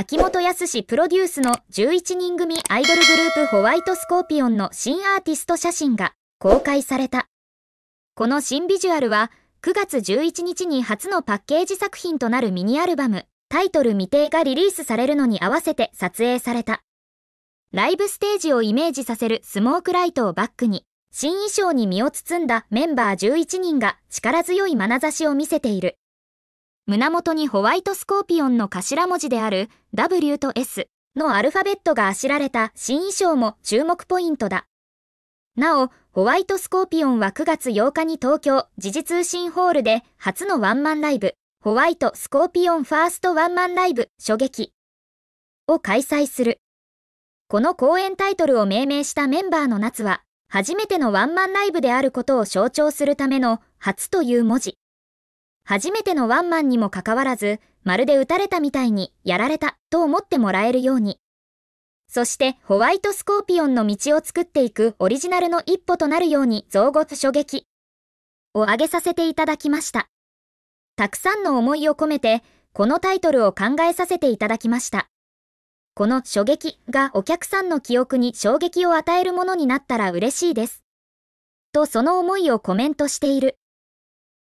秋元康プロデュースの11人組アイドルグループホワイトスコーピオンの新アーティスト写真が公開された。この新ビジュアルは9月11日に初のパッケージ作品となるミニアルバムタイトル未定がリリースされるのに合わせて撮影された。ライブステージをイメージさせるスモークライトをバックに新衣装に身を包んだメンバー11人が力強い眼差しを見せている。胸元にホワイトスコーピオンの頭文字である W と S のアルファベットがあしられた新衣装も注目ポイントだ。なお、ホワイトスコーピオンは9月8日に東京時事通信ホールで初のワンマンライブ、ホワイトスコーピオンファーストワンマンライブ、初撃を開催する。この公演タイトルを命名したメンバーの夏は、初めてのワンマンライブであることを象徴するための初という文字。初めてのワンマンにもかかわらず、まるで撃たれたみたいにやられたと思ってもらえるように。そしてホワイトスコーピオンの道を作っていくオリジナルの一歩となるように造語初撃を挙げさせていただきました。たくさんの思いを込めて、このタイトルを考えさせていただきました。この初撃がお客さんの記憶に衝撃を与えるものになったら嬉しいです。とその思いをコメントしている。